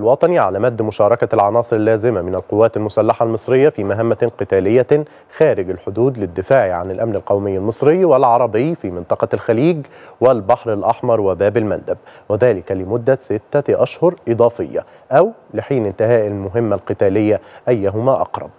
الوطني على مد مشاركة العناصر اللازمة من القوات المسلحة المصرية في مهمة قتالية خارج الحدود للدفاع عن الأمن القومي المصري والعربي في منطقة الخليج والبحر الأحمر وباب المندب وذلك لمدة ستة أشهر إضافية أو لحين انتهاء المهمة القتالية أيهما أقرب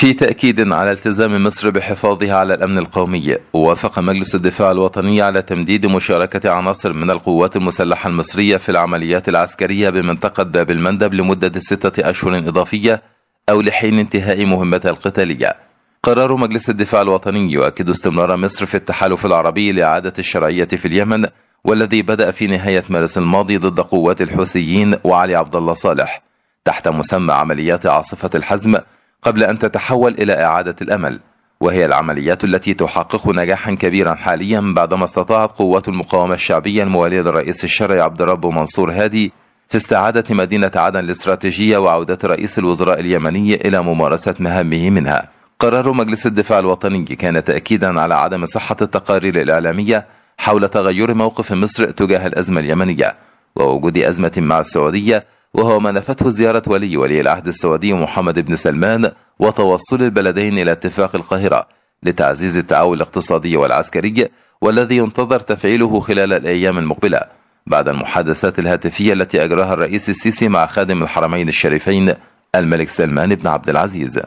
في تأكيد على التزام مصر بحفاظها على الأمن القومي وافق مجلس الدفاع الوطني على تمديد مشاركة عناصر من القوات المسلحة المصرية في العمليات العسكرية بمنطقة باب المندب لمدة ستة أشهر إضافية أو لحين انتهاء مهمتها القتالية قرار مجلس الدفاع الوطني يؤكد استمرار مصر في التحالف العربي لإعادة الشرعية في اليمن والذي بدأ في نهاية مارس الماضي ضد قوات الحوثيين وعلي عبد الله صالح تحت مسمى عمليات عاصفة الحزم قبل أن تتحول إلى إعادة الأمل وهي العمليات التي تحقق نجاحا كبيرا حاليا بعدما استطاعت قوات المقاومة الشعبية الموالية للرئيس الشرعي عبد الرب منصور هادي في استعادة مدينة عدن الاستراتيجية وعودة رئيس الوزراء اليمني إلى ممارسة مهامه منها قرار مجلس الدفاع الوطني كان تأكيدا على عدم صحة التقارير الإعلامية حول تغير موقف مصر تجاه الأزمة اليمنية ووجود أزمة مع السعودية وهو ما نفته زيارة ولي ولي العهد السعودي محمد بن سلمان وتوصل البلدين إلى اتفاق القاهرة لتعزيز التعاون الاقتصادي والعسكري والذي ينتظر تفعيله خلال الأيام المقبلة بعد المحادثات الهاتفية التي أجراها الرئيس السيسي مع خادم الحرمين الشريفين الملك سلمان بن عبد العزيز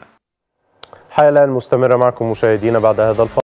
حالة مستمرة معكم مشاهدينا بعد هذا الفضل